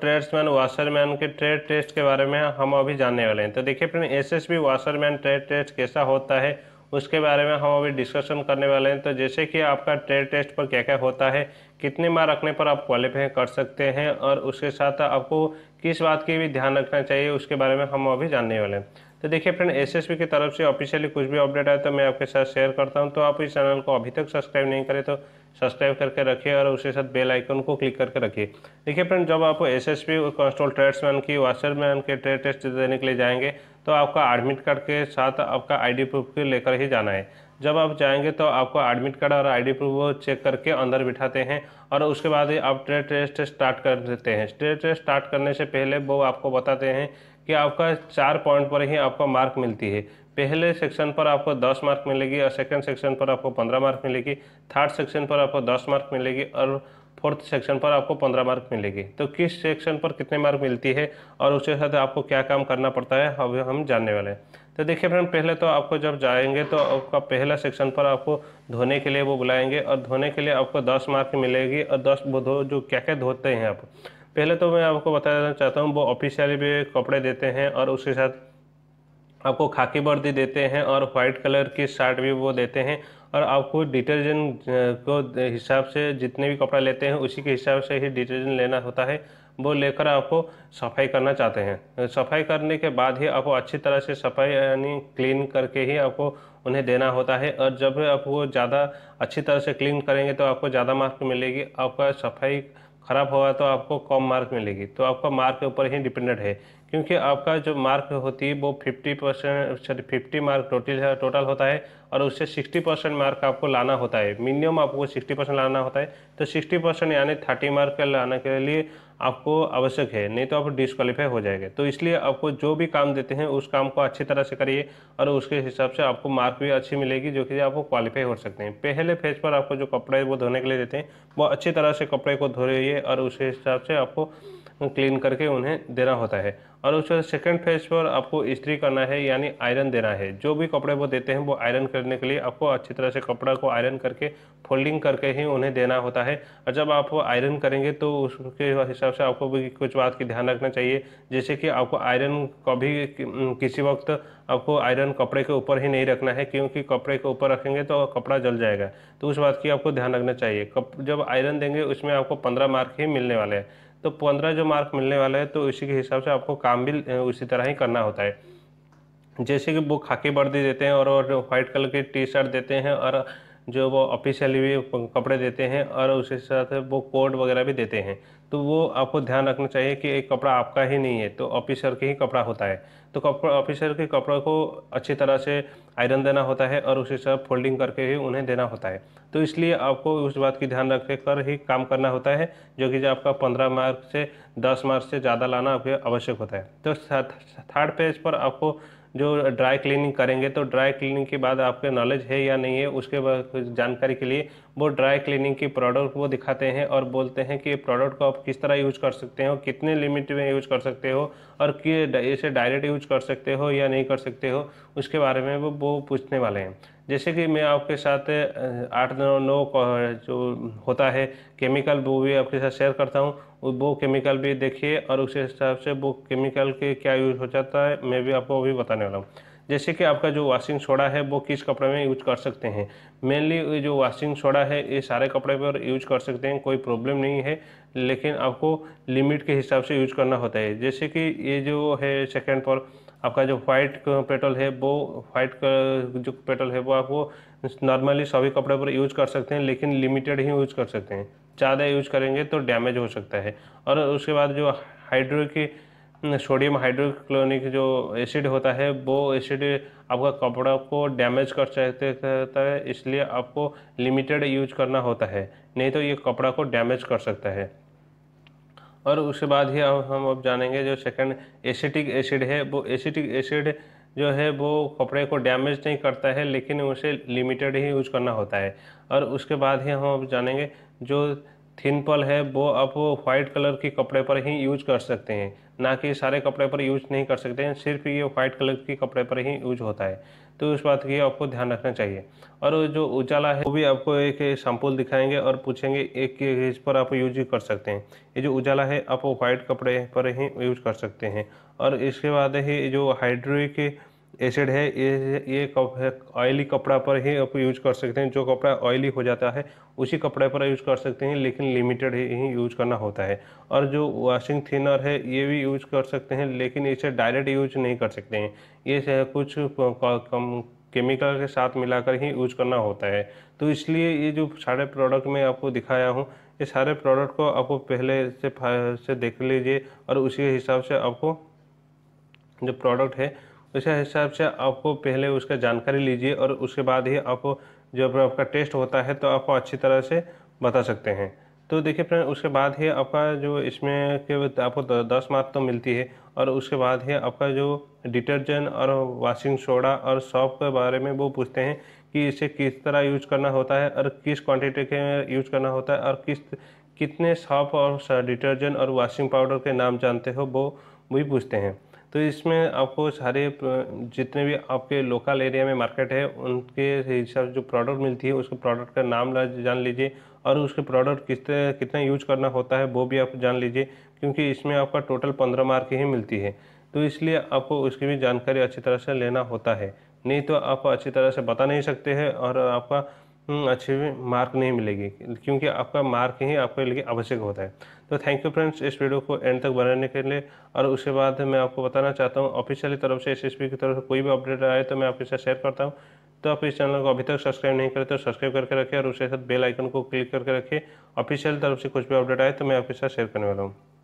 tradesman washerman के trade test के बारे में हम अभी जानने वाले हैं तो देखिए friend S S B washerman trade test कैसा होता है उसके बारे में हम अभी डिस्कशन करने वाले हैं तो जैसे कि आपका ट्रेड टेस्ट पर क्या क्या होता है कितने मार रखने पर आप क्वालिफाई कर सकते हैं और उसके साथ आपको किस बात की भी ध्यान रखना चाहिए उसके बारे में हम अभी जानने वाले हैं तो देखिए फ्रेंड एसएसबी की तरफ से ऑफिशियली कुछ भी अपडेट आए तो मैं आपके साथ शेयर करता हूँ तो आप इस चैनल को अभी तक सब्सक्राइब नहीं करें तो सब्सक्राइब करके रखिए और उसके साथ बेल आइकन को क्लिक करके रखिए देखिए फ्रेंड जब आप S S P constable tradesman की वाशरमैन के ट्रेड टेस्ट देने के लिए जाएंगे तो आपका एडमिट कार्ड के साथ आपका आईडी प्रूफ लेकर ही जाना है जब आप जाएंगे तो आपको एडमिट कार्ड और आईडी प्रूफ चेक करके अंदर बिठाते हैं और उसके बाद ही आप ट्रेड टेस्ट स्टार्ट कर देते हैं ट्रेड टेस्ट स्टार्ट करने से पहले वो आपको बताते हैं कि आपका चार पॉइंट पर ही आपको मार्क मिलती है पहले सेक्शन पर आपको 10 मार्क मिलेगी और सेकंड सेक्शन पर आपको 15 मार्क मिलेगी थर्ड सेक्शन पर आपको 10 मार्क मिलेगी और फोर्थ सेक्शन पर आपको 15 मार्क मिलेगी तो किस सेक्शन पर कितने मार्क मिलती है और उसके साथ आपको क्या काम करना पड़ता है अभी हम जानने वाले हैं तो देखिए फ्रेंड पहले तो आपको जब जाएंगे तो आपका पहला सेक्शन पर आपको धोने के लिए वो बुलाएंगे और धोने के लिए आपको दस मार्क मिलेगी और दस वो जो क्या क्या धोते हैं आप पहले तो मैं आपको बताना चाहता हूँ वो ऑफिशियली भी कपड़े देते हैं और उसके साथ आपको खाकी वर्दी देते हैं और वाइट कलर की शर्ट भी वो देते हैं और आपको डिटर्जेंट को हिसाब से जितने भी कपड़ा लेते हैं उसी के हिसाब से ही डिटर्जेंट लेना होता है वो लेकर आपको सफाई करना चाहते हैं सफाई करने के बाद ही आपको अच्छी तरह से सफाई यानी क्लीन करके ही आपको उन्हें देना होता है और जब आप वो ज़्यादा अच्छी तरह से क्लीन करेंगे तो आपको ज़्यादा मार्क मिलेगी आपका सफाई ख़राब होगा तो आपको कम मार्क मिलेगी तो आपका मार्क के ऊपर ही डिपेंडेंट है क्योंकि आपका जो मार्क होती है वो fifty percent sorry fifty mark total total होता है और उससे सिक्सटी परसेंट मार्क आपको लाना होता है मिनिमम आपको सिक्सटी परसेंट लाना होता है तो सिक्सटी परसेंट यानी थर्टी मार्क लाने के लिए आपको आवश्यक है नहीं तो आप डिसक्वालीफाई हो जाएंगे तो इसलिए आपको जो भी काम देते हैं उस काम को अच्छी तरह से करिए और उसके हिसाब से आपको मार्क भी अच्छी मिलेगी जो कि आपको क्वालिफाई हो सकते हैं पहले फेज पर आपको जो कपड़े वो धोने के लिए देते हैं वो अच्छी तरह से कपड़े को धो रही और उसके हिसाब से आपको क्लीन करके उन्हें देना होता है और उसके सेकेंड फेज पर आपको इस्त्री करना है यानी आयरन देना है जो भी कपड़े वो देते हैं वो आयरन करने के लिए आपको अच्छी तरह से कपड़ा को आयरन करके फोल्डिंग करके ही उन्हें देना होता है और जब आप वो आयरन करेंगे तो उसके हिसाब से आपको भी कुछ बात की ध्यान रखना चाहिए जैसे कि आपको आयरन कभी किसी वक्त आपको आयरन कपड़े के ऊपर ही नहीं रखना है क्योंकि कपड़े के ऊपर रखेंगे तो कपड़ा जल जाएगा तो उस बात की आपको ध्यान रखना चाहिए जब आयरन देंगे उसमें आपको पंद्रह मार्क ही मिलने वाले हैं तो पंद्रह जो मार्क मिलने वाला है तो उसी के हिसाब से आपको काम भी उसी तरह ही करना होता है जैसे कि वो खाकी वर्दी देते हैं और और व्हाइट कलर की टी शर्ट देते हैं और जो वो ऑफिशियली भी कपड़े देते हैं और उसके साथ वो कोट वगैरह भी देते हैं तो वो आपको ध्यान रखना चाहिए कि एक कपड़ा आपका ही नहीं है तो ऑफिसर के ही कपड़ा होता है तो कपड़ा ऑफिसर के कपड़ों को अच्छी तरह से आयरन देना होता है और उसे सब फोल्डिंग करके ही उन्हें देना होता है तो इसलिए आपको उस बात की ध्यान रख कर ही काम करना होता है जो कि जो आपका पंद्रह मार्क से दस मार्क से ज़्यादा लाना आपके आवश्यक होता है तो थर्ड पेज पर आपको जो ड्राई क्लीनिंग करेंगे तो ड्राई क्लीनिंग के बाद आपके नॉलेज है या नहीं है उसके जानकारी के लिए वो ड्राई क्लीनिंग की प्रोडक्ट वो दिखाते हैं और बोलते हैं कि प्रोडक्ट को आप किस तरह यूज कर सकते हो कितने लिमिट में यूज कर सकते हो और इसे डायरेक्ट यूज कर सकते हो या नहीं कर सकते हो उसके बारे में वो वो पूछने वाले हैं जैसे कि मैं आपके साथ आठ नौ नौ जो होता है केमिकल वो भी आपके साथ शेयर करता हूँ वो केमिकल भी देखिए और उसके हिसाब से वो केमिकल के क्या यूज़ हो जाता है मैं भी आपको अभी बताने वाला हूँ जैसे कि आपका जो वाशिंग सोडा है वो किस कपड़े में यूज कर सकते हैं मेनली जो वाशिंग सोडा है ये सारे कपड़े पर यूज कर सकते हैं कोई प्रॉब्लम नहीं है लेकिन आपको लिमिट के हिसाब से यूज करना होता है जैसे कि ये जो है सेकेंड पर आपका जो वाइट पेट्रोल है वो वाइट जो पेट्रोल है वो आप वो नॉर्मली सभी कपड़े पर यूज कर सकते हैं लेकिन लिमिटेड ही यूज कर सकते हैं ज़्यादा यूज करेंगे तो डैमेज हो सकता है और उसके बाद जो हाइड्रो की सोडियम हाइड्रोक्लोनिक जो एसिड होता है वो एसिड आपका कपड़ा को डैमेज कर सकते रहता है इसलिए आपको लिमिटेड यूज करना होता है नहीं तो ये कपड़ा को डैमेज कर सकता है और उसके बाद ही अब हम अब जानेंगे जो सेकंड एसिटिक एसिड है वो एसिटिक एसिड जो है वो कपड़े को डैमेज नहीं करता है लेकिन उसे लिमिटेड ही यूज करना होता है और उसके बाद ही हम अब जानेंगे जो थिन पल है वो आप व्हाइट कलर के कपड़े पर ही यूज कर सकते हैं ना कि सारे कपड़े पर यूज नहीं कर सकते हैं सिर्फ ये वाइट कलर के कपड़े पर ही यूज होता है तो उस बात की आपको ध्यान रखना चाहिए और जो उजाला है वो भी आपको एक सैम्पल दिखाएंगे और पूछेंगे एक इस पर आप यूज कर सकते हैं ये जो उजाला है आप व्हाइट कपड़े पर ही यूज कर सकते हैं और इसके बाद ही जो हाइड्रोइक एसिड है ये ये कप ऑयली कपड़ा पर ही आप यूज कर सकते हैं जो कपड़ा ऑयली हो जाता है उसी कपड़े पर यूज कर सकते हैं लेकिन लिमिटेड ही यूज करना होता है और जो वॉशिंग थिनर है ये भी यूज कर सकते हैं लेकिन इसे डायरेक्ट यूज नहीं कर सकते हैं ये कुछ कम केमिकल के साथ मिलाकर ही यूज करना होता है तो इसलिए ये जो सारे प्रोडक्ट मैं आपको दिखाया हूँ ये सारे प्रोडक्ट को आपको पहले से से देख लीजिए और उसी हिसाब से आपको जो प्रोडक्ट है उसके हिसाब से आपको पहले उसका जानकारी लीजिए और उसके बाद ही आप जब आपका टेस्ट होता है तो आपको अच्छी तरह से बता सकते हैं तो देखिए फ्रेंड उसके बाद ही आपका जो इसमें के आपको दस मार्क तो मिलती है और उसके बाद ही आपका जो डिटर्जेंट और वाशिंग सोडा और सॉप के बारे में वो पूछते हैं कि इसे किस तरह यूज़ करना होता है और किस क्वांटिटी के यूज करना होता है और किस कितने सॉप और डिटर्जेंट और वाशिंग पाउडर के नाम जानते हो वो भी पूछते हैं तो इसमें आपको सारे जितने भी आपके लोकल एरिया में मार्केट है उनके हिसाब से जो प्रोडक्ट मिलती है उसके प्रोडक्ट का नाम जान लीजिए और उसके प्रोडक्ट किस तरह कितना यूज करना होता है वो भी आप जान लीजिए क्योंकि इसमें आपका टोटल पंद्रह मार्क ही मिलती है तो इसलिए आपको उसकी भी जानकारी अच्छी तरह से लेना होता है नहीं तो आप अच्छी तरह से बता नहीं सकते हैं और आपका हम्म, अच्छे मार्क नहीं मिलेगी क्योंकि आपका मार्क ही आपके लिए आवश्यक होता है तो थैंक यू फ्रेंड्स इस वीडियो को एंड तक बनाने के लिए और उसके बाद मैं आपको बताना चाहता हूँ ऑफिशियली तरफ से एस की तरफ से कोई भी अपडेट आए तो मैं आपके साथ शेयर करता हूँ तो आप इस चैनल को अभी तक सब्सक्राइब नहीं करें तो सब्सक्राइब करके रखें और उसके साथ बेल आइकन को क्लिक करके रखें ऑफिशियल तरफ से कुछ भी अपडेट आए तो मैं आपके साथ शेयर करने वाला हूँ